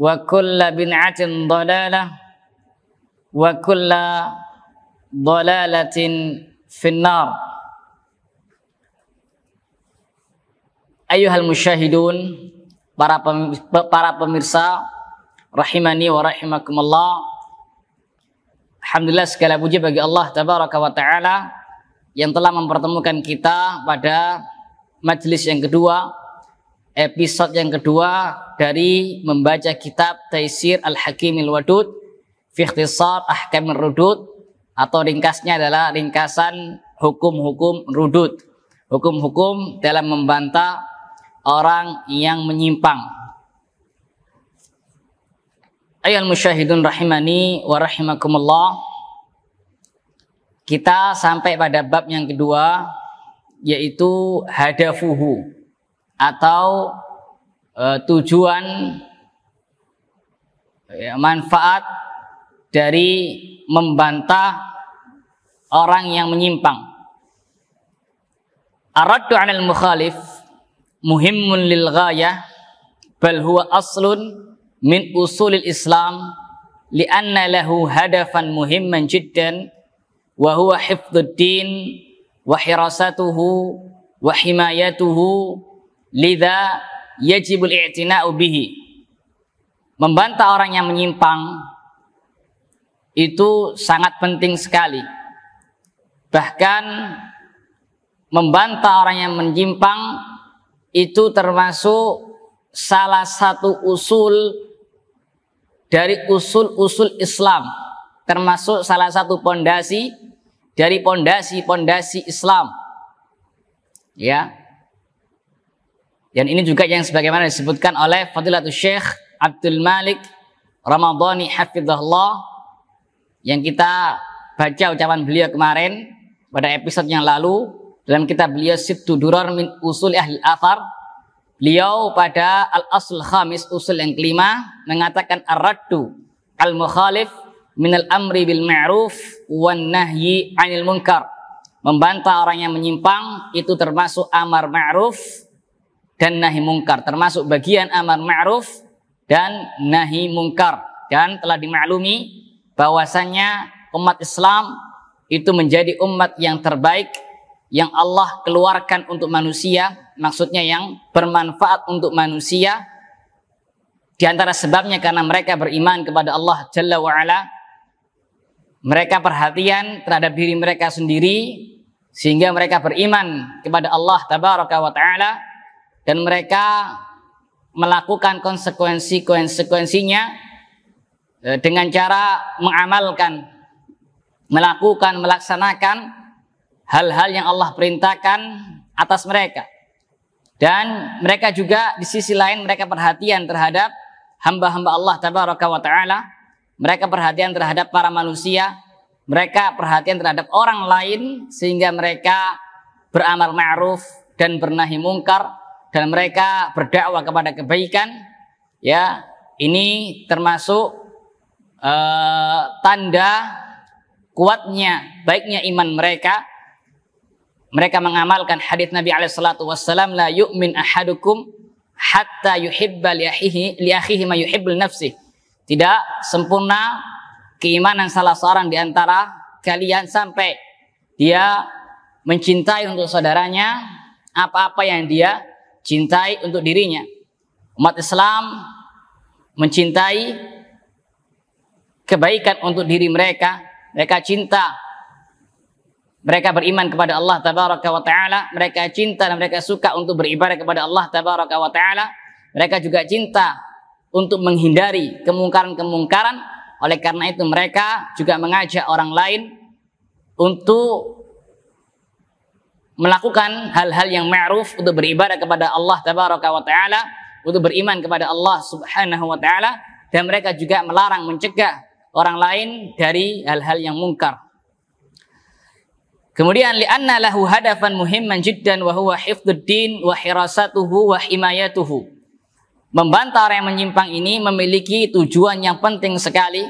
wa kulla bin'atin dalalah wa kulla dalalatin finnar ayuhal musyahidun para para pemirsa rahimani wa rahimakumullah Alhamdulillah segala puji bagi Allah tabaraka wa taala yang telah mempertemukan kita pada majelis yang kedua episode yang kedua dari membaca kitab Taisir al hakim al Wadud fi ikhtisar Ahkamir Rudud atau ringkasnya adalah ringkasan hukum-hukum rudud, hukum-hukum dalam membantah orang yang menyimpang. Ayol musyahidun rahimani wa rahimakumullah. Kita sampai pada bab yang kedua yaitu hadafuhu atau eh, tujuan ya, manfaat dari membantah orang yang menyimpang. Araddu 'anil mukhalif muhimmun lil ghayah bal huwa aslun min usulil Islam li'anna lahu hadafan muhimman jiddan wa huwa hifdzuddin wa hirasatuhu wa himayatuhu Lida yajibul i'tina'u bihi. Membantah orang yang menyimpang itu sangat penting sekali. Bahkan membantah orang yang menyimpang itu termasuk salah satu usul dari usul-usul Islam, termasuk salah satu pondasi dari pondasi-pondasi Islam. Ya. Dan ini juga yang sebagaimana disebutkan oleh Fadilatul Syekh Abdul Malik Ramadhani Hafidhullah yang kita baca ucapan beliau kemarin pada episode yang lalu dalam kitab beliau Sittu Durar min Usul Ahli Afar beliau pada al asul Khamis usul yang kelima mengatakan ar-raddu al-mukhalif min al-amri bil ma'ruf wan nahyi 'anil munkar membantah orang yang menyimpang itu termasuk amar ma'ruf dan nahi mungkar termasuk bagian amar ma'ruf dan nahi mungkar dan telah dimaklumi bahwasanya umat Islam itu menjadi umat yang terbaik yang Allah keluarkan untuk manusia, maksudnya yang bermanfaat untuk manusia. Di antara sebabnya karena mereka beriman kepada Allah Jalla wa ala. Mereka perhatian terhadap diri mereka sendiri sehingga mereka beriman kepada Allah Tabaraka wa taala dan mereka melakukan konsekuensi-konsekuensinya e, dengan cara mengamalkan, melakukan, melaksanakan hal-hal yang Allah perintahkan atas mereka. Dan mereka juga di sisi lain mereka perhatian terhadap hamba-hamba Allah tabaraka wa taala, mereka perhatian terhadap para manusia, mereka perhatian terhadap orang lain sehingga mereka beramal ma'ruf dan bernahi mungkar dan mereka berdakwah kepada kebaikan ya ini termasuk eh, tanda kuatnya baiknya iman mereka mereka mengamalkan hadis Nabi alaihi salatu wasallam la yu'min ahadukum hatta yuhibba li akhihi ma yuhibbul nafsi tidak sempurna keimanan salah seorang di antara kalian sampai dia mencintai untuk saudaranya apa-apa yang dia cintai untuk dirinya. Umat Islam mencintai kebaikan untuk diri mereka. Mereka cinta. Mereka beriman kepada Allah tabaraka wa taala, mereka cinta dan mereka suka untuk beribadah kepada Allah tabaraka wa taala. Mereka juga cinta untuk menghindari kemungkaran-kemungkaran. Oleh karena itu mereka juga mengajak orang lain untuk melakukan hal-hal yang ma'ruf untuk beribadah kepada Allah tabaraka wa taala, untuk beriman kepada Allah subhanahu wa taala dan mereka juga melarang mencegah orang lain dari hal-hal yang mungkar. Kemudian li'anna lahu hadafan muhimman jiddan wa huwa hifdzuddin wa hirasatuhu wa himayatuhu. Membantah orang yang menyimpang ini memiliki tujuan yang penting sekali,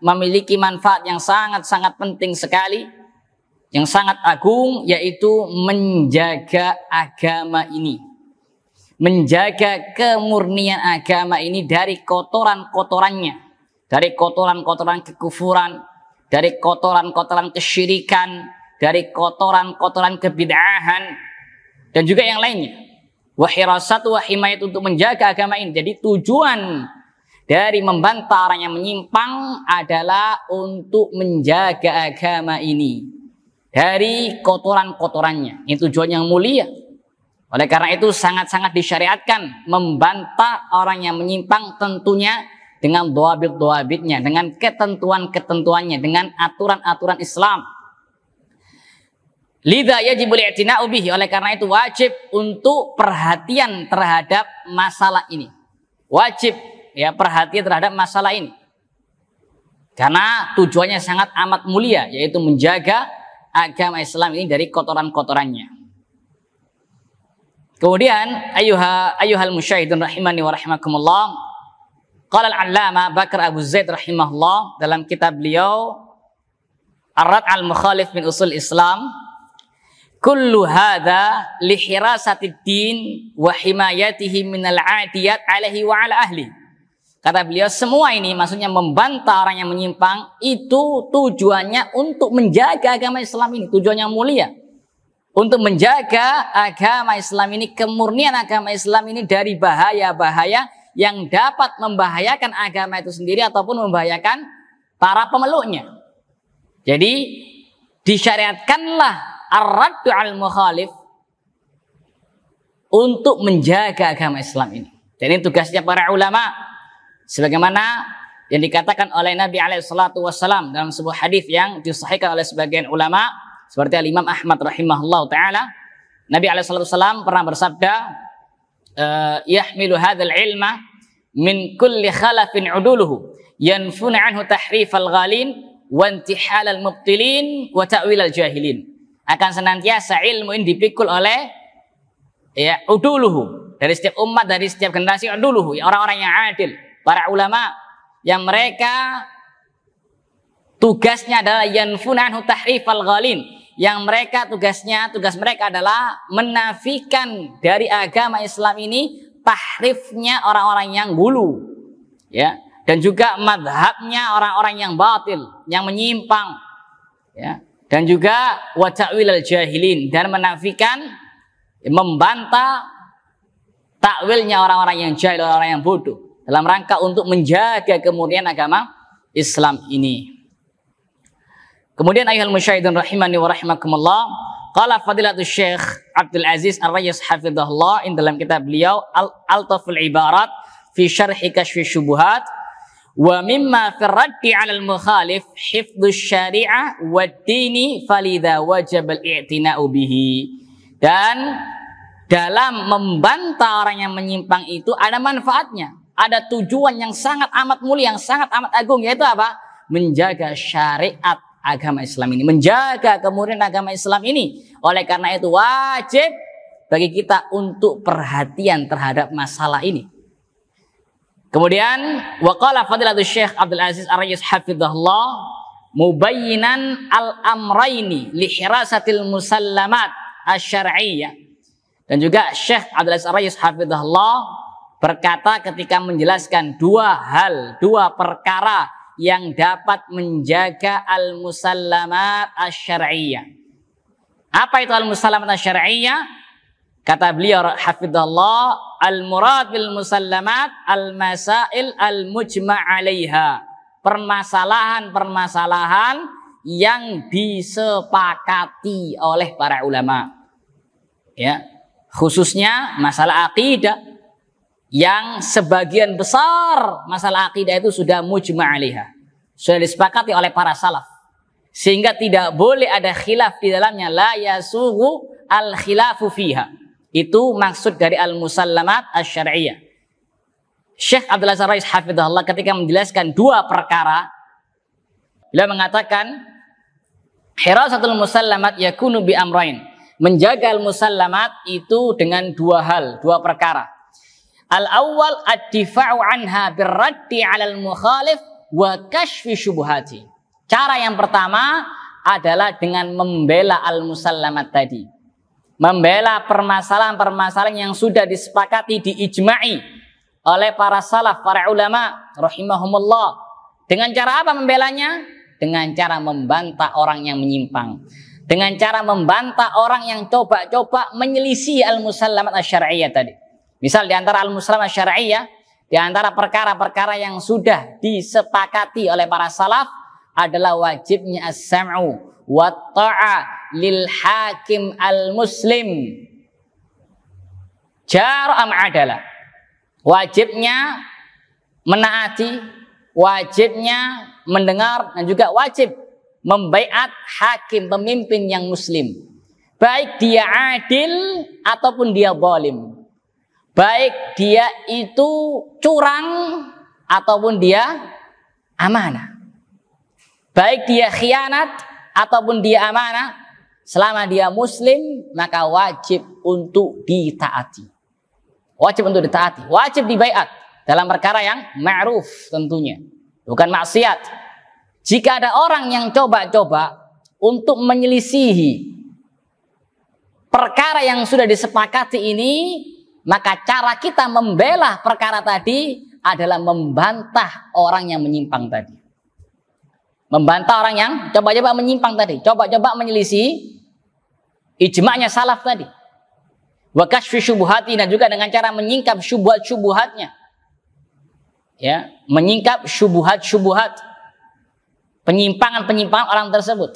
memiliki manfaat yang sangat-sangat penting sekali, yang sangat agung yaitu menjaga agama ini. Menjaga kemurnian agama ini dari kotoran-kotorannya. Dari kotoran-kotoran kekufuran, dari kotoran-kotoran kesyirikan, dari kotoran-kotoran kebid'ahan, dan juga yang lainnya. Wahirasat wahimayat untuk menjaga agama ini. Jadi tujuan dari membantah orang yang menyimpang adalah untuk menjaga agama ini dari kotoran-kotorannya. itu tujuan yang mulia. Oleh karena itu sangat-sangat disyariatkan membantah orang yang menyimpang tentunya dengan doa doabit-doabitnya, dengan ketentuan-ketentuannya, dengan aturan-aturan Islam. Lidah ya i'tina'u ubih. Oleh karena itu wajib untuk perhatian terhadap masalah ini. Wajib ya perhatian terhadap masalah ini. Karena tujuannya sangat amat mulia yaitu menjaga agama Islam ini dari kotoran-kotorannya. Kemudian ayuha ayuhal musyahidun rahimani wa rahimakumullah. Qala al-'allama Bakar Abu Zaid rahimahullah dalam kitab beliau Arad rad al-Mukhalif min Usul Islam Kullu hadha lihirasati din wa himayatihi minal atiyat alaihi wa ala ahli. Kata beliau, semua ini maksudnya membantah orang yang menyimpang itu tujuannya untuk menjaga agama Islam ini, tujuannya mulia. Untuk menjaga agama Islam ini, kemurnian agama Islam ini dari bahaya-bahaya yang dapat membahayakan agama itu sendiri ataupun membahayakan para pemeluknya. Jadi disyariatkanlah ar-raddu al-mukhalif untuk menjaga agama Islam ini. Jadi tugasnya para ulama' Sebagaimana yang dikatakan oleh Nabi alaihissalatu wassalam dalam sebuah hadis yang disahihkan oleh sebagian ulama seperti Al Imam Ahmad rahimahullah taala Nabi alaihissalatu wassalam pernah bersabda eh, yahmilu hadzal ilma min kulli khalafin uduluhu yanfun anhu tahrifal ghalin wa intihalal mubtilin wa ta'wilal jahilin akan senantiasa ilmu ini dipikul oleh ya uduluhu dari setiap umat dari setiap generasi uduluhu ya orang-orang yang adil para ulama yang mereka tugasnya adalah yanfunan anhu tahrifal ghalin yang mereka tugasnya tugas mereka adalah menafikan dari agama Islam ini tahrifnya orang-orang yang bulu ya dan juga madhabnya orang-orang yang batil yang menyimpang ya dan juga watawil jahilin dan menafikan membantah takwilnya orang-orang yang jahil orang-orang yang bodoh dalam rangka untuk menjaga kemurnian agama Islam ini. Kemudian ayat al-musyaidun rahimani wa rahimakumullah. Qala fadilatul Syekh Abdul Aziz ar rayyus hafidhullah. in dalam kitab beliau Al-Altaful Ibarat fi Syarhi Kashfi Syubuhat wa mimma fi raddi 'ala al-mukhalif hifdhu syariah wa dini falidha wajib al-i'tina'u bihi. Dan dalam membantah orang yang menyimpang itu ada manfaatnya ada tujuan yang sangat amat mulia, yang sangat amat agung, yaitu apa? Menjaga syariat agama Islam ini. Menjaga kemurnian agama Islam ini. Oleh karena itu wajib bagi kita untuk perhatian terhadap masalah ini. Kemudian waqala fadilatul Syekh Abdul Aziz Ar-Rayyis hafizahullah mubayyinan al-amraini lihirasatil musallamat asy-syar'iyyah. Dan juga Syekh Abdul Aziz Ar-Rayyis hafizahullah berkata ketika menjelaskan dua hal, dua perkara yang dapat menjaga al-musallamat asy Apa itu al-musallamat asy Kata beliau hafizallah, al-murad bil musallamat al-masail al-mujma' Permasalahan-permasalahan yang disepakati oleh para ulama. Ya, khususnya masalah akidah yang sebagian besar masalah akidah itu sudah mujma'aliha. Sudah disepakati oleh para salaf. Sehingga tidak boleh ada khilaf di dalamnya. La yasuhu al khilafu fiha. Itu maksud dari al-musallamat asy syariah. Syekh Abdul Aziz Rais Hafidhullah ketika menjelaskan dua perkara beliau mengatakan hirasatul musallamat yakunu bi amrain. Menjaga al-musallamat itu dengan dua hal, dua perkara. Al-awwal ad-difa'u anha birraddi 'alal mukhalif wa kashfi syubhati. Cara yang pertama adalah dengan membela al-musallamat tadi. Membela permasalahan-permasalahan yang sudah disepakati diijma'i oleh para salaf, para ulama rahimahumullah. Dengan cara apa membelanya? Dengan cara membantah orang yang menyimpang dengan cara membantah orang yang coba-coba menyelisih al-musallamat asy tadi. Misal di antara al-muslimah syariah, di antara perkara-perkara yang sudah disepakati oleh para salaf adalah wajibnya as-sam'u wa ta'a lil hakim al-muslim. Jar am adalah. Wajibnya menaati, wajibnya mendengar dan juga wajib membaiat hakim pemimpin yang muslim. Baik dia adil ataupun dia zalim. Baik dia itu curang ataupun dia amanah. Baik dia khianat ataupun dia amanah, selama dia muslim maka wajib untuk ditaati. Wajib untuk ditaati, wajib dibaiat dalam perkara yang ma'ruf tentunya, bukan maksiat. Jika ada orang yang coba-coba untuk menyelisihi perkara yang sudah disepakati ini maka cara kita membela perkara tadi adalah membantah orang yang menyimpang tadi. Membantah orang yang coba-coba menyimpang tadi, coba-coba menyelisih ijma'nya salaf tadi. Wa kasyfi syubhati dan juga dengan cara menyingkap syubhat-syubhatnya. Ya, menyingkap syubhat-syubhat penyimpangan-penyimpangan orang tersebut.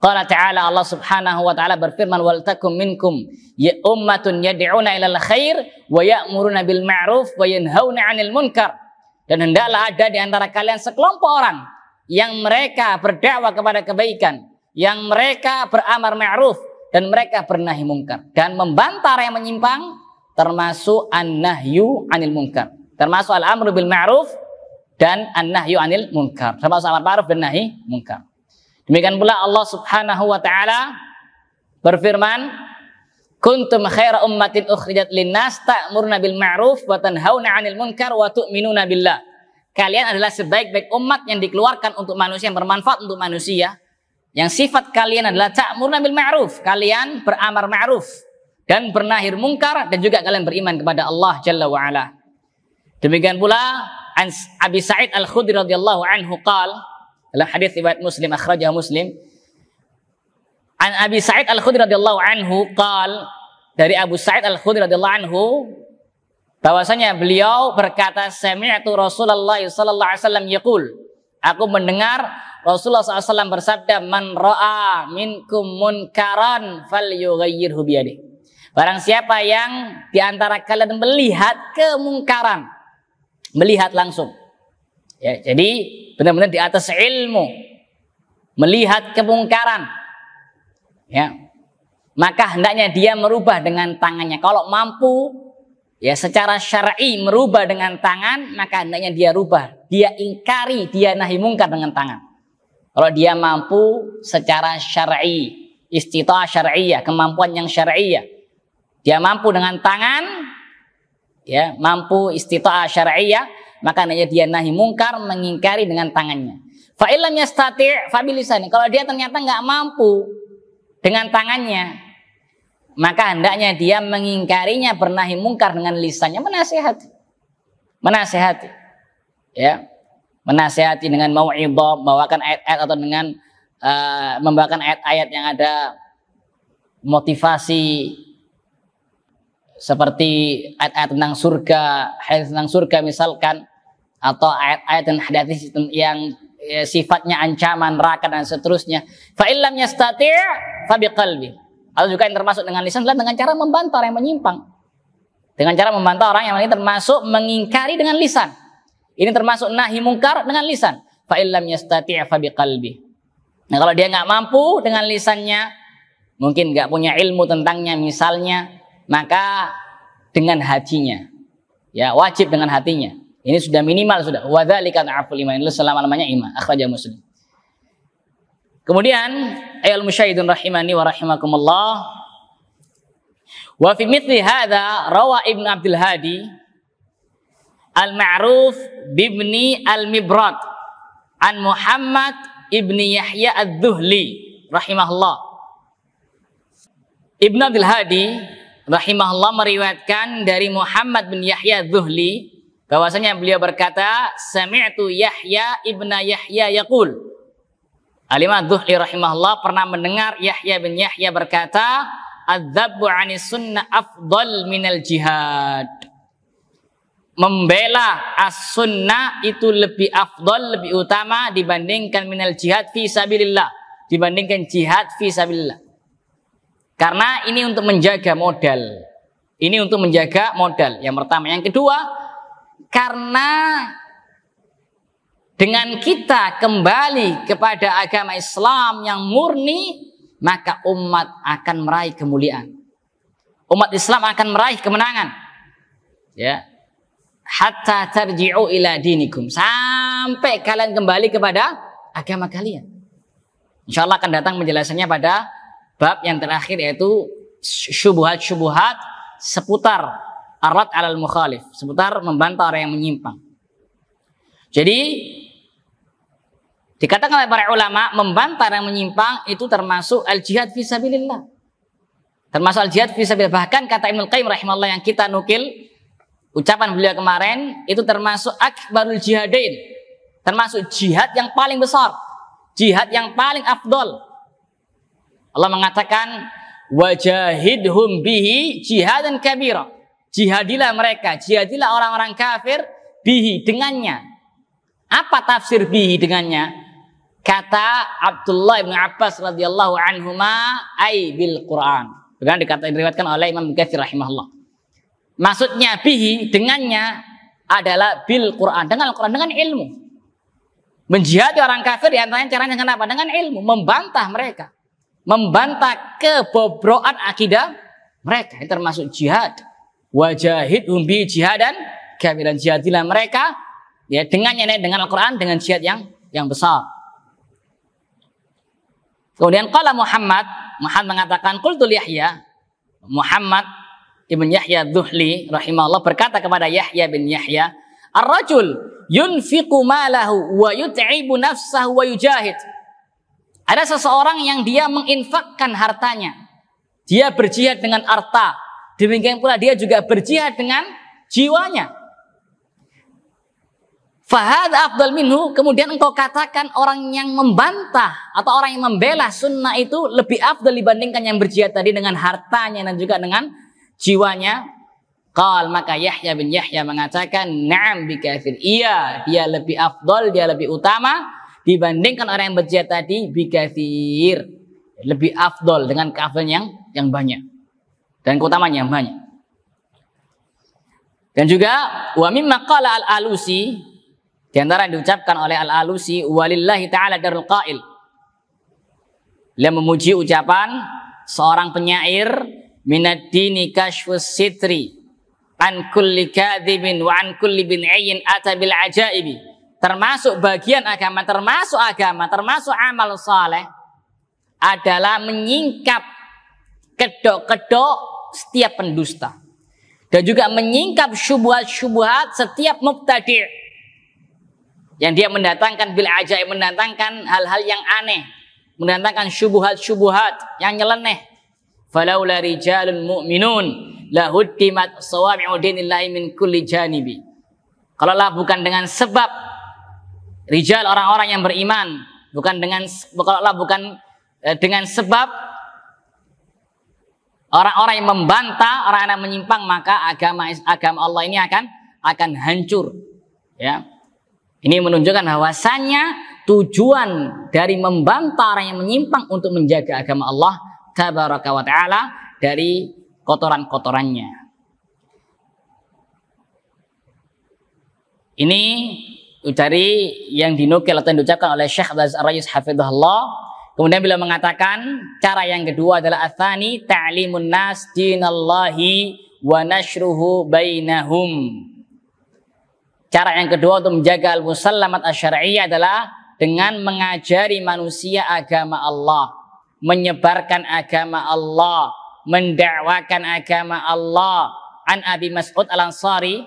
Qala ta'ala Allah Subhanahu wa taala berfirman wal takum minkum ya ummatun yad'una ilal khair wa ya'muruna bil ma'ruf wa yanhauna 'anil munkar. Dan hendaklah ada di antara kalian sekelompok orang yang mereka berdakwah kepada kebaikan, yang mereka beramar ma'ruf dan mereka bernahi munkar dan membantah yang menyimpang termasuk an-nahyu 'anil munkar. Termasuk al-amru bil ma'ruf dan an-nahyu 'anil munkar. Termasuk amar maruf dan nahi munkar. Demikian pula Allah Subhanahu wa taala berfirman, "Kuntum khaira ummatin ukhrijat linnas ta'muruna bil ma'ruf wa tanhauna 'anil munkar wa tu'minuna billah." Kalian adalah sebaik-baik umat yang dikeluarkan untuk manusia yang bermanfaat untuk manusia. Yang sifat kalian adalah ta'muruna bil ma'ruf. Kalian beramar ma'ruf dan bernahir mungkar dan juga kalian beriman kepada Allah Jalla wa ala. Demikian pula Abi Sa'id Al-Khudri radhiyallahu anhu qala dalam hadis riwayat Muslim akhraja Muslim An Abi Sa'id Al-Khudri radhiyallahu anhu qal dari Abu Sa'id Al-Khudri radhiyallahu anhu bahwasanya beliau berkata sami'tu Rasulullah sallallahu alaihi wasallam yaqul aku mendengar Rasulullah SAW bersabda man ra'a minkum munkaran falyughayyirhu biyadihi Barang siapa yang diantara kalian melihat kemungkaran, melihat langsung. Ya, jadi benar-benar di atas ilmu melihat kemungkaran. Ya. Maka hendaknya dia merubah dengan tangannya. Kalau mampu ya secara syar'i merubah dengan tangan, maka hendaknya dia rubah. Dia ingkari, dia nahi mungkar dengan tangan. Kalau dia mampu secara syar'i, istita syar'iyah, kemampuan yang syar'iyah. Dia mampu dengan tangan, ya, mampu istita syar'iyah, maka hanya dia nahi mungkar mengingkari dengan tangannya. Fa'ilam yastati' fabilisani. Kalau dia ternyata nggak mampu dengan tangannya, maka hendaknya dia mengingkarinya bernahi mungkar dengan lisannya menasehati. Menasehati. Ya. Menasehati dengan mau bawakan ayat-ayat atau dengan uh, membawakan ayat-ayat yang ada motivasi seperti ayat-ayat tentang surga, hadis tentang surga misalkan atau ayat-ayat dan hadis yang ya, sifatnya ancaman, neraka dan seterusnya. Fa illam yastati' fa biqalbi. Atau juga yang termasuk dengan lisan adalah dengan cara membantah orang yang menyimpang. Dengan cara membantah orang yang ini termasuk mengingkari dengan lisan. Ini termasuk nahi mungkar dengan lisan. Fa illam yastati' fa biqalbi. Nah, kalau dia nggak mampu dengan lisannya, mungkin nggak punya ilmu tentangnya misalnya, maka dengan hatinya. Ya, wajib dengan hatinya. Ini sudah minimal sudah. Wadzalika aful iman. ini selama-lamanya iman. Akhraja Muslim. Kemudian ayat musyaidun rahimani wa rahimakumullah. Wa fi mithli hadza rawa Ibnu Abdul Hadi al-ma'ruf bibni al-Mibrad an Muhammad ibni Yahya al dhuhli rahimahullah. Ibnu Abdul Hadi rahimahullah meriwayatkan dari Muhammad bin Yahya ad-Dhuhli bahwasanya beliau berkata sami'tu Yahya ibna Yahya yaqul Alimah Dhuhli rahimahullah pernah mendengar Yahya bin Yahya berkata adzabu ani sunnah afdal minal jihad membela as-sunnah itu lebih afdal, lebih utama dibandingkan minal jihad fi sabilillah, dibandingkan jihad fi sabilillah. Karena ini untuk menjaga modal. Ini untuk menjaga modal. Yang pertama, yang kedua, karena dengan kita kembali kepada agama Islam yang murni, maka umat akan meraih kemuliaan. Umat Islam akan meraih kemenangan. Ya. Hatta tarji'u ila dinikum. Sampai kalian kembali kepada agama kalian. Insya Allah akan datang penjelasannya pada bab yang terakhir yaitu syubuhat-syubuhat seputar Arad alal mukhalif. Seputar membantah orang yang menyimpang. Jadi dikatakan oleh para ulama membantah orang yang menyimpang itu termasuk al jihad fisabilillah. Termasuk al jihad fisabilillah. Bahkan kata Ibnu Qayyim rahimahullah yang kita nukil ucapan beliau kemarin itu termasuk akbarul jihadain. Termasuk jihad yang paling besar. Jihad yang paling afdol. Allah mengatakan wajahidhum bihi jihadan kabirah Jihadilah mereka, jihadilah orang-orang kafir bihi dengannya. Apa tafsir bihi dengannya? Kata Abdullah bin Abbas radhiyallahu ma ai bil Quran. Bukan dikatakan diriwatkan oleh Imam Bukhari rahimahullah. Maksudnya bihi dengannya adalah bil Quran, dengan Al-Quran, dengan ilmu. Menjihadi orang kafir diantaranya caranya kenapa? Dengan ilmu, membantah mereka. Membantah kebobroan akidah mereka. Ini termasuk jihad wajahidhum bi jihadan kamilan jihadilah mereka ya dengannya dengan Al-Qur'an dengan jihad yang yang besar. Kemudian kala Muhammad, Muhammad mengatakan qultu Yahya, Muhammad Ibn Yahya Dhuhli rahimahullah berkata kepada Yahya bin Yahya, "Ar-rajul yunfiqu malahu wa yut'ibu nafsahu wa yujahid." Ada seseorang yang dia menginfakkan hartanya. Dia berjihad dengan harta, Demikian pula dia juga berjihad dengan jiwanya. Fahad Abdul minhu, kemudian engkau katakan orang yang membantah atau orang yang membela sunnah itu lebih afdal dibandingkan yang berjihad tadi dengan hartanya dan juga dengan jiwanya. Qal maka Yahya bin Yahya mengatakan, "Na'am bikathir." Iya, dia lebih afdal, dia lebih utama dibandingkan orang yang berjihad tadi bikathir. Lebih afdal dengan kafir yang yang banyak dan keutamanya banyak. Dan juga wa mimma qala al-Alusi di antara yang diucapkan oleh al-Alusi walillahi taala darul qail. Dia memuji ucapan seorang penyair minad dini kashfus sitri an kulli kadhibin wa an kulli bin ayyin ata bil ajaibi. Termasuk bagian agama, termasuk agama, termasuk amal saleh adalah menyingkap kedok-kedok setiap pendusta dan juga menyingkap syubhat-syubhat setiap mubtadi yang dia mendatangkan bil ajaib mendatangkan hal-hal yang aneh mendatangkan syubhat-syubhat yang nyeleneh falaula rijalun mu'minun lahuddimat sawabi'u dinillahi min kulli janibi kalaulah bukan dengan sebab rijal orang-orang yang beriman bukan dengan kalaulah bukan eh, dengan sebab Orang-orang yang membantah, orang yang menyimpang, maka agama agama Allah ini akan akan hancur. Ya. Ini menunjukkan bahwasanya tujuan dari membantah orang yang menyimpang untuk menjaga agama Allah wa taala dari kotoran-kotorannya. Ini dari yang dinukil atau diucapkan oleh Syekh Abdul Aziz Kemudian beliau mengatakan cara yang kedua adalah athani ta'limun nas dinallahi wa nashruhu bainahum. Cara yang kedua untuk menjaga al-musallamat asy adalah dengan mengajari manusia agama Allah, menyebarkan agama Allah, mendakwakan agama Allah. An Abi Mas'ud Al-Ansari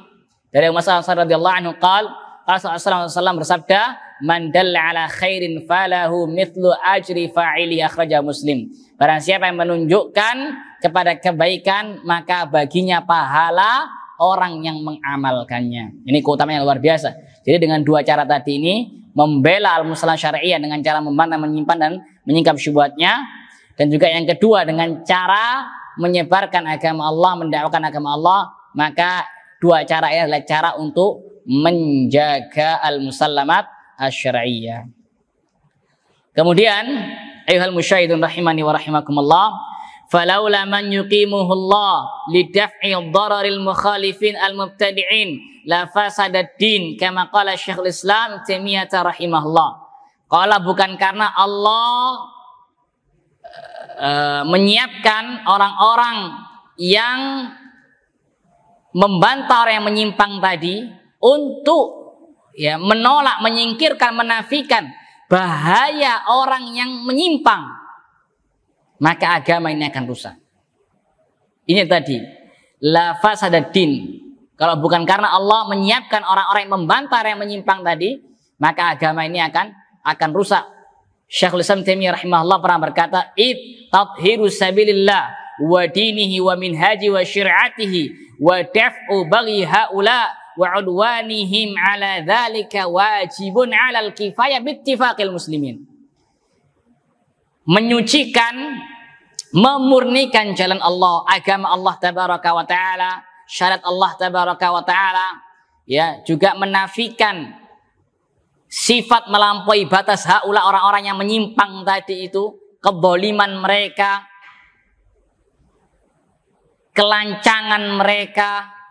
dari Umar Al-Ansari radhiyallahu anhu qala Rasulullah SAW bersabda, "Man dalla ala khairin falahu mitlu ajri fa'ili akhraja Muslim." Barang siapa yang menunjukkan kepada kebaikan, maka baginya pahala orang yang mengamalkannya. Ini keutamaan yang luar biasa. Jadi dengan dua cara tadi ini, membela al-musalah syariah dengan cara membantah, menyimpan dan menyingkap syubhatnya, dan juga yang kedua dengan cara menyebarkan agama Allah, mendakwakan agama Allah, maka dua cara ini adalah cara untuk menjaga al-musallamat asyariyah. Kemudian, ayuhal musyahidun rahimani wa rahimakumullah, falawla man yuqimuhu Allah lidaf'i dararil mukhalifin al-mubtadi'in la fasadad din kama qala Syekhul Islam Taimiyah rahimahullah. Kalau bukan karena Allah uh, menyiapkan orang-orang yang membantah orang yang menyimpang tadi untuk ya menolak, menyingkirkan, menafikan bahaya orang yang menyimpang, maka agama ini akan rusak. Ini tadi ada din. Kalau bukan karena Allah menyiapkan orang-orang yang membantah yang menyimpang tadi, maka agama ini akan akan rusak. Syekhul Islam Taimiyah rahimahullah pernah berkata, "Id tathhiru sabilillah wa dinihi wa minhaji wa syir'atihi wa daf'u baghi haula wa udwanihim ala dzalika wajibun al kifayah bittifaqil muslimin. Menyucikan memurnikan jalan Allah, agama Allah tabaraka wa taala, syariat Allah tabaraka wa taala, ya, juga menafikan sifat melampaui batas haula orang-orang yang menyimpang tadi itu, keboliman mereka, kelancangan mereka,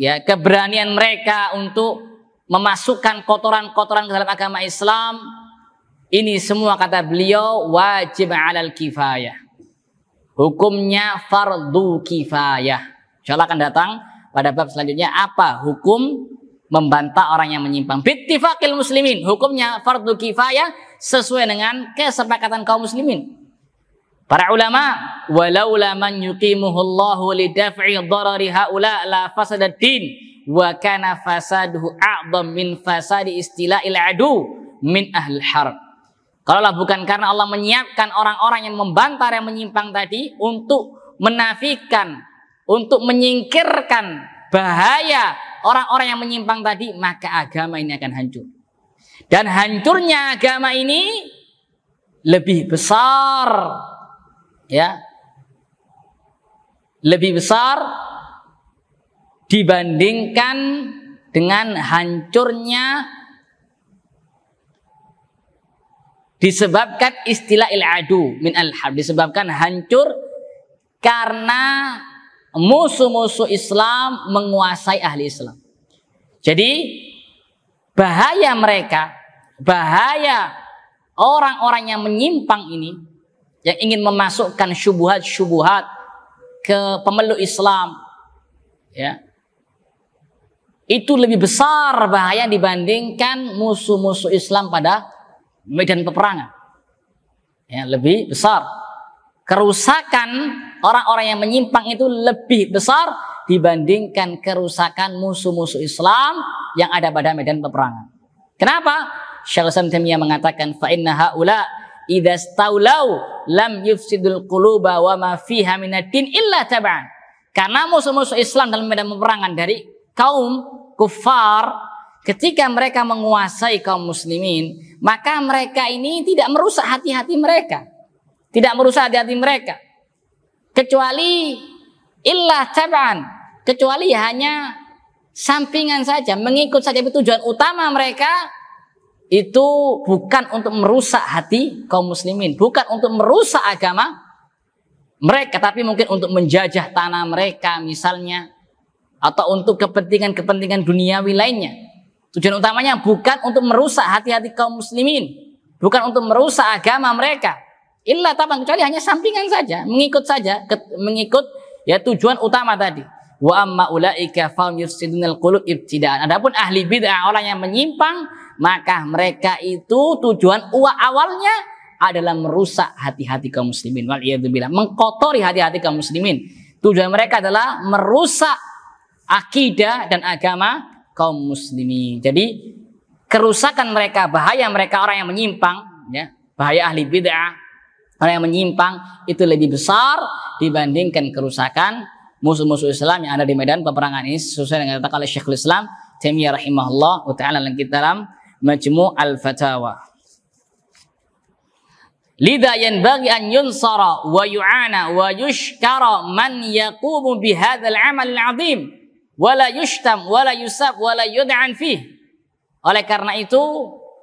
ya keberanian mereka untuk memasukkan kotoran-kotoran ke dalam agama Islam ini semua kata beliau wajib alal kifayah. Hukumnya fardu kifayah. Allah akan datang pada bab selanjutnya apa hukum membantah orang yang menyimpang. Bittifaqil muslimin, hukumnya fardu kifayah sesuai dengan kesepakatan kaum muslimin. Para ulama, walaula man yuqimuhullahu lidaf'i darari haula la fasadat din wa kana fasaduhu a'dham min fasadi istila'il adu min ahl harb. Kalaulah bukan karena Allah menyiapkan orang-orang yang membantah yang menyimpang tadi untuk menafikan, untuk menyingkirkan bahaya orang-orang yang menyimpang tadi, maka agama ini akan hancur. Dan hancurnya agama ini lebih besar ya lebih besar dibandingkan dengan hancurnya disebabkan istilah iladu min al har disebabkan hancur karena musuh-musuh Islam menguasai ahli Islam. Jadi bahaya mereka, bahaya orang-orang yang menyimpang ini yang ingin memasukkan syubuhat-syubuhat ke pemeluk Islam ya itu lebih besar bahaya dibandingkan musuh-musuh Islam pada medan peperangan ya lebih besar kerusakan orang-orang yang menyimpang itu lebih besar dibandingkan kerusakan musuh-musuh Islam yang ada pada medan peperangan. Kenapa? Syaikhul Islam mengatakan fa inna haula idza staulau lam yufsidul quluba wa ma fiha minatin illa tab'an. Karena musuh-musuh Islam dalam medan peperangan dari kaum kufar ketika mereka menguasai kaum muslimin, maka mereka ini tidak merusak hati-hati mereka. Tidak merusak hati-hati mereka. Kecuali illa tab'an, kecuali hanya sampingan saja, mengikut saja tujuan utama mereka itu bukan untuk merusak hati kaum muslimin, bukan untuk merusak agama mereka, tapi mungkin untuk menjajah tanah mereka misalnya, atau untuk kepentingan-kepentingan dunia lainnya. Tujuan utamanya bukan untuk merusak hati-hati kaum muslimin, bukan untuk merusak agama mereka. Inilah tapan kecuali hanya sampingan saja, mengikut saja, mengikut ya tujuan utama tadi. Wa amma ulaika faum qulub ibtidaan. Adapun ahli bid'ah orang yang menyimpang maka mereka itu tujuan uang awalnya adalah merusak hati-hati kaum muslimin. Wal bilang Mengkotori hati-hati kaum muslimin. Tujuan mereka adalah merusak akidah dan agama kaum muslimin. Jadi kerusakan mereka, bahaya mereka orang yang menyimpang, ya, bahaya ahli bid'ah, orang yang menyimpang itu lebih besar dibandingkan kerusakan musuh-musuh Islam yang ada di medan peperangan ini sesuai dengan kata oleh Syekhul Islam Taimiyah rahimahullah taala dalam Majmu' al-Fatawa. Lidha yanbaghi an yunsara wa yu'ana wa yushkara man yaqumu bihadzal amal al azim wa la yushtam wa la yusab wa la yud'an fih. Oleh karena itu,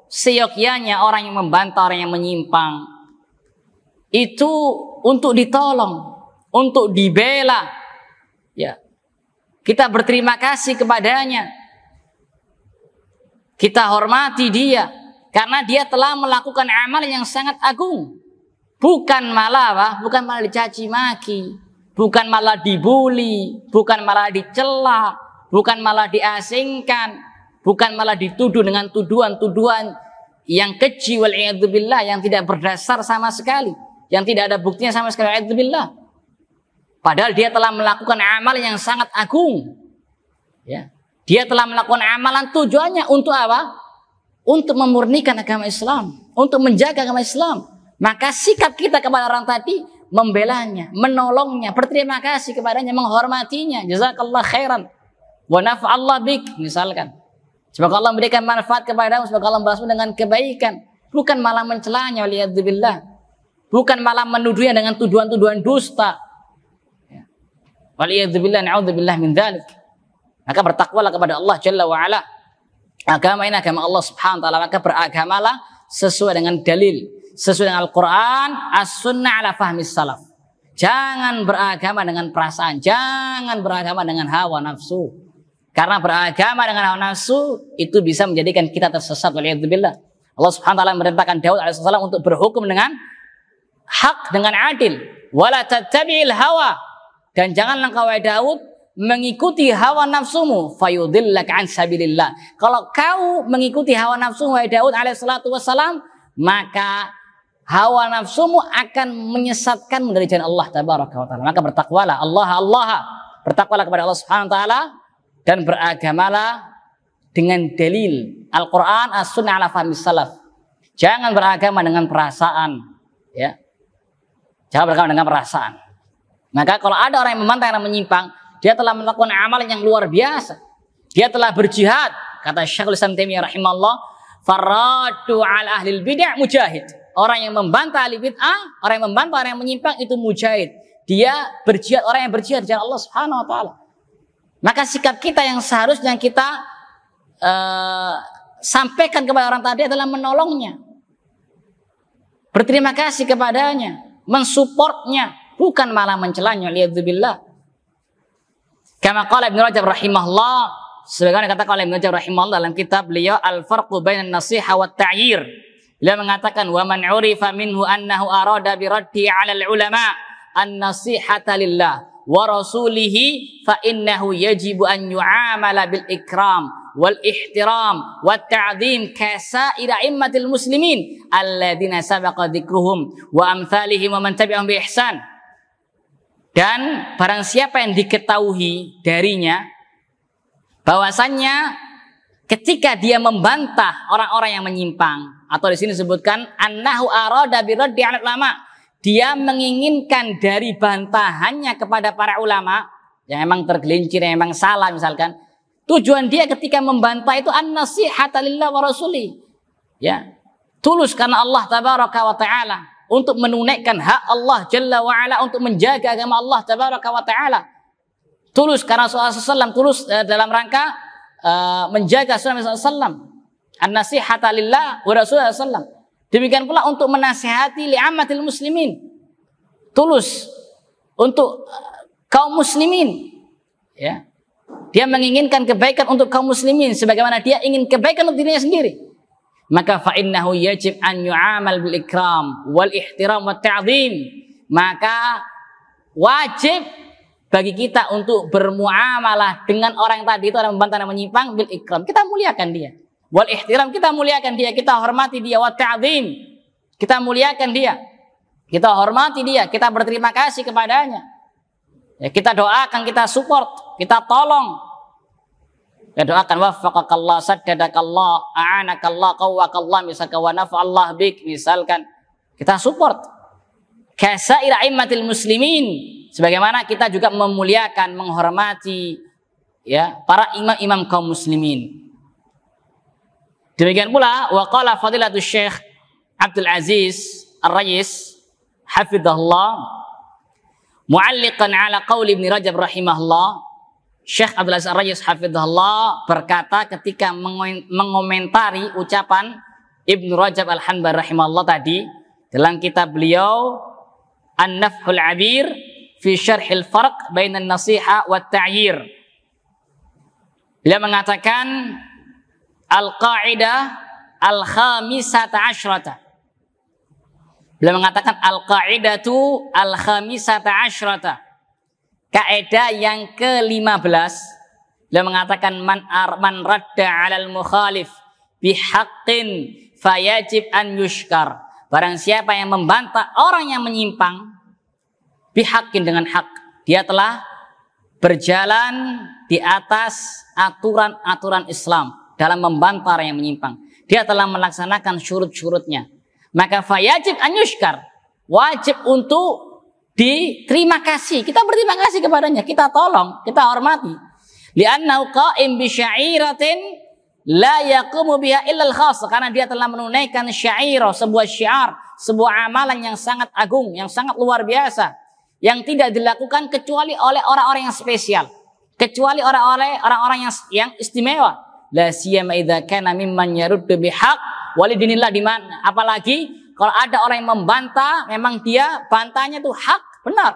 seyogyanya orang yang membantah, orang yang menyimpang itu untuk ditolong, untuk dibela. Ya. Kita berterima kasih kepadanya. Kita hormati dia karena dia telah melakukan amal yang sangat agung. Bukan malah apa? bukan malah dicaci maki, bukan malah dibuli, bukan malah dicela, bukan malah diasingkan, bukan malah dituduh dengan tuduhan-tuduhan yang kecil wal billah yang tidak berdasar sama sekali, yang tidak ada buktinya sama sekali billah. Padahal dia telah melakukan amal yang sangat agung. Ya. Dia telah melakukan amalan tujuannya untuk apa? Untuk memurnikan agama Islam, untuk menjaga agama Islam. Maka sikap kita kepada orang tadi membelanya, menolongnya, berterima kasih kepadanya, menghormatinya. Jazakallah khairan. Wa naf'allah bik misalkan. Semoga Allah memberikan manfaat kepadamu, semoga Allah membalasmu dengan kebaikan, bukan malah mencelanya waliyadzubillah. Bukan malah menuduhnya dengan tuduhan-tuduhan dusta. Ya. Waliyadzubillah, naudzubillah min dzalik. Maka bertakwalah kepada Allah Jalla ala. Agama ini agama Allah subhanahu wa ta'ala. Maka beragamalah sesuai dengan dalil. Sesuai dengan Al-Quran, as-sunnah ala fahmi salaf. Jangan beragama dengan perasaan. Jangan beragama dengan hawa nafsu. Karena beragama dengan hawa nafsu itu bisa menjadikan kita tersesat. Waliyahzubillah. Allah subhanahu wa ta'ala merintahkan Daud alaihissalam untuk berhukum dengan hak dengan adil. Wala tattabi'il hawa. Dan jangan kau Daud mengikuti hawa nafsumu fayudillak an sabilillah. Kalau kau mengikuti hawa nafsumu wahai Daud salatu wasalam, maka hawa nafsumu akan menyesatkanmu dari jalan Allah tabaraka wa taala. Maka bertakwalah Allah Allah, bertakwalah kepada Allah Subhanahu wa taala dan beragamalah dengan dalil Al-Qur'an As-Sunnah ala fahmi salaf. Jangan beragama dengan perasaan, ya. Jangan beragama dengan perasaan. Maka kalau ada orang yang membantah yang menyimpang, dia telah melakukan amal yang luar biasa. Dia telah berjihad. Kata Syekhul Islam Taimiyah rahimahullah, faradu al ahli bid'ah mujahid. Orang yang membantah ahli bid'ah, orang yang membantah orang yang menyimpang itu mujahid. Dia berjihad, orang yang berjihad di jalan Allah Subhanahu wa taala. Maka sikap kita yang seharusnya kita uh, sampaikan kepada orang tadi adalah menolongnya. Berterima kasih kepadanya, mensupportnya, bukan malah mencelanya. Lihatzubillah. Kama qala Ibnu Rajab rahimahullah, sebagaimana kata oleh Ibnu Rajab rahimahullah dalam kitab beliau Al-Farqu bainan nasiha wa ta'yir. Beliau mengatakan wa man urifa minhu annahu arada bi raddi 'ala al-ulama an-nasihata lillah wa rasulihi fa innahu yajibu an yu'amala bil ikram wal ihtiram wat ta'zim kasair muslimin alladziina sabaqa dzikruhum wa amsalihim wa man tabi'ahum bi ihsan. Dan barang siapa yang diketahui darinya bahwasannya ketika dia membantah orang-orang yang menyimpang atau di sini disebutkan annahu arada biraddi ulama dia menginginkan dari bantahannya kepada para ulama yang emang tergelincir yang emang salah misalkan tujuan dia ketika membantah itu an nasihatalillah lillah wa rasuli ya tulus karena Allah tabaraka wa taala untuk menunaikan hak Allah Jalla wa Ala untuk menjaga agama Allah Tabaraka wa ta'ala tulus karena Rasulullah Sallam tulus uh, dalam rangka uh, menjaga Rasulullah Sallam an-nasihata lillah wa Rasulullah sallam. demikian pula untuk menasihati li'amatil muslimin tulus untuk eh, kaum muslimin ya dia menginginkan kebaikan untuk kaum muslimin sebagaimana dia ingin kebaikan untuk dirinya sendiri maka fa innahu yajib an yu'amal bil ikram wal ihtiram wa ta'zim maka wajib bagi kita untuk bermuamalah dengan orang yang tadi itu orang membantah dan menyimpang bil ikram kita muliakan dia wal ihtiram kita muliakan dia kita hormati dia wa ta'zim kita muliakan dia kita hormati dia kita berterima kasih kepadanya ya, kita doakan kita support kita tolong Ya doakan waffaqakallah, saddadakallah, a'anakallah, qawwakallah, misalkan wa Allah bik, misalkan. Kita support. Kasair aimmatil muslimin. Sebagaimana kita juga memuliakan, menghormati ya para imam-imam kaum muslimin. Demikian pula waqala fadilatul syekh Abdul Aziz ar rayis hafidhullah mu'alliqan ala qawli Ibn Rajab rahimahullah Syekh Abdul Aziz Ar-Rajis berkata ketika mengomentari ucapan Ibnu Rajab Al-Hanbal rahimahullah tadi dalam kitab beliau An-Nafhul Abir fi Syarhil Farq Bainan Nasiha wa Ta'yir. Beliau mengatakan Al-Qa'idah Al-Khamisata Ashrata. Beliau mengatakan Al-Qa'idatu Al-Khamisata Ashrata Kaidah yang ke-15 beliau mengatakan man arman man radda 'alal mukhalif bihaqqin fayajib an yushkar. Barang siapa yang membantah orang yang menyimpang bihaqqin dengan hak, dia telah berjalan di atas aturan-aturan Islam dalam membantah orang yang menyimpang. Dia telah melaksanakan syurut-syurutnya. Maka fayajib an yushkar. Wajib untuk diterima kasih. Kita berterima kasih kepadanya, kita tolong, kita hormati. Li'annahu qa'im bi syairatin la yaqumu biha illa karena dia telah menunaikan syairah, sebuah syiar, sebuah amalan yang sangat agung, yang sangat luar biasa yang tidak dilakukan kecuali oleh orang-orang yang spesial, kecuali oleh orang orang-orang yang yang istimewa. La siyama idza kana mimman yaruddu bihaq walidinillah di mana? Apalagi kalau ada orang yang membantah, memang dia bantahnya itu hak, benar.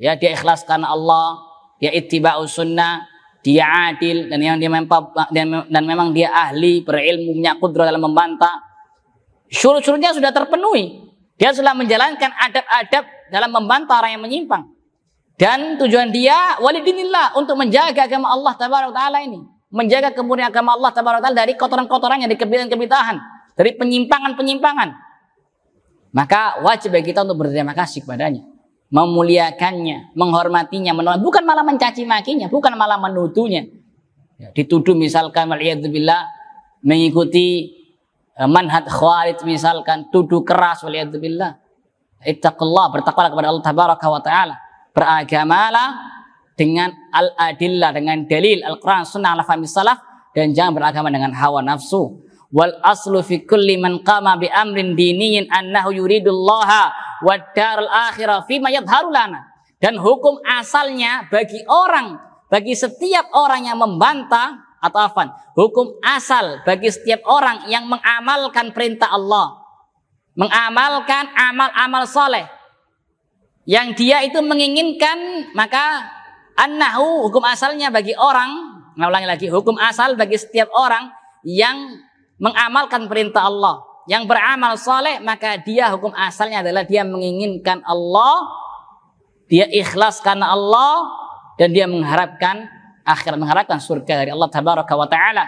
Ya, dia ikhlas karena Allah, dia ittiba'u sunnah, dia adil dan yang dia memang dan, memang dia ahli berilmu punya kudrah dalam membantah. Syurut-syurutnya sudah terpenuhi. Dia sudah menjalankan adab-adab dalam membantah orang yang menyimpang. Dan tujuan dia walidinillah untuk menjaga agama Allah taala ini, menjaga kemurnian agama Allah taala dari kotoran yang dari kebidahan-kebidahan, dari penyimpangan-penyimpangan. Maka wajib bagi kita untuk berterima kasih kepadanya. Memuliakannya, menghormatinya, menolak. Bukan malah mencaci makinya, bukan malah menuduhnya. Ya, dituduh misalkan, waliyadzubillah, mengikuti eh, manhat khawarij misalkan, tuduh keras, waliyadzubillah. Ittaqullah, bertakwalah kepada Allah Tabaraka wa Ta'ala. Beragamalah dengan al-adillah, dengan dalil, Al-Quran, Sunnah, Al-Fahmi Salaf, dan jangan beragama dengan hawa nafsu wal aslu fi kulli man qama bi amrin diniyin annahu Allah wa daral akhirah ma yadhharu lana. Dan hukum asalnya bagi orang, bagi setiap orang yang membantah atau afan, hukum asal bagi setiap orang yang mengamalkan perintah Allah, mengamalkan amal-amal soleh, yang dia itu menginginkan maka annahu hukum asalnya bagi orang, ngulangi nah, lagi, hukum asal bagi setiap orang yang mengamalkan perintah Allah. Yang beramal soleh maka dia hukum asalnya adalah dia menginginkan Allah, dia ikhlas karena Allah dan dia mengharapkan akhirat mengharapkan surga dari Allah tabaraka wa taala.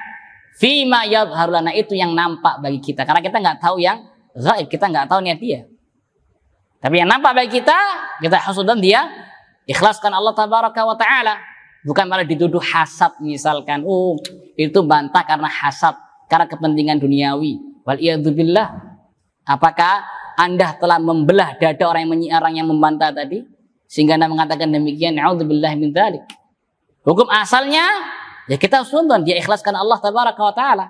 Fima yadhharu itu yang nampak bagi kita karena kita nggak tahu yang gaib, kita nggak tahu niat dia. Tapi yang nampak bagi kita, kita hasudan dia ikhlaskan Allah tabaraka wa taala, bukan malah dituduh hasad misalkan. Oh, itu bantah karena hasad karena kepentingan duniawi. Waliyadzubillah. Apakah Anda telah membelah dada orang yang, menyiarang yang membantah tadi? Sehingga Anda mengatakan demikian, na'udzubillah min dhalik. Hukum asalnya, ya kita harus dia ikhlaskan Allah tabaraka wa ta'ala.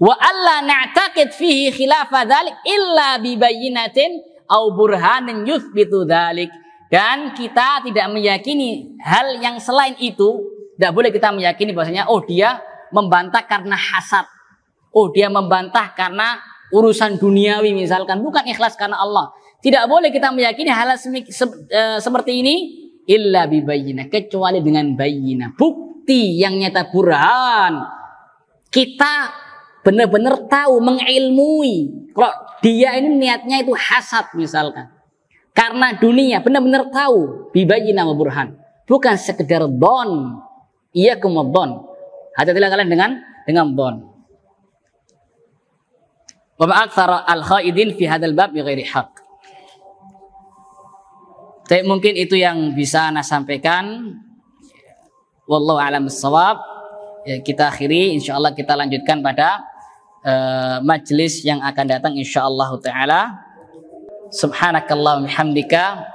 Wa alla na'taqid fihi khilafa dhalik illa bibayinatin au burhanin yuthbitu dhalik. Dan kita tidak meyakini hal yang selain itu, tidak boleh kita meyakini bahasanya oh dia membantah karena hasad. Oh, dia membantah karena urusan duniawi misalkan, bukan ikhlas karena Allah. Tidak boleh kita meyakini hal e, seperti ini illa bibayina kecuali dengan bayina, bukti yang nyata Quran Kita benar-benar tahu mengilmui. Kalau dia ini niatnya itu hasad misalkan. Karena dunia benar-benar tahu bibayina wa burhan. Bukan sekedar don, iya kemudian Hati-hatilah kalian dengan dengan don. Wa aktsara al-khaidin fi hadzal bab bighairi haqq. Tapi mungkin itu yang bisa Ana sampaikan. Wallahu a'lam bissawab. Ya, kita akhiri insyaallah kita lanjutkan pada uh, eh, majelis yang akan datang insyaallah taala. Subhanakallahumma hamdika